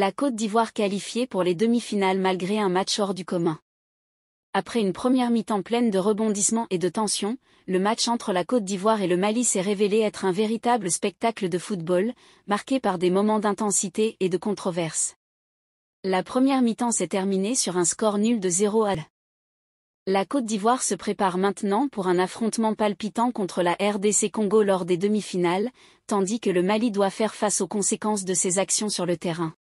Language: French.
La Côte d'Ivoire qualifiée pour les demi-finales malgré un match hors du commun. Après une première mi-temps pleine de rebondissements et de tensions, le match entre la Côte d'Ivoire et le Mali s'est révélé être un véritable spectacle de football, marqué par des moments d'intensité et de controverse. La première mi-temps s'est terminée sur un score nul de 0 à la Côte d'Ivoire se prépare maintenant pour un affrontement palpitant contre la RDC Congo lors des demi-finales, tandis que le Mali doit faire face aux conséquences de ses actions sur le terrain.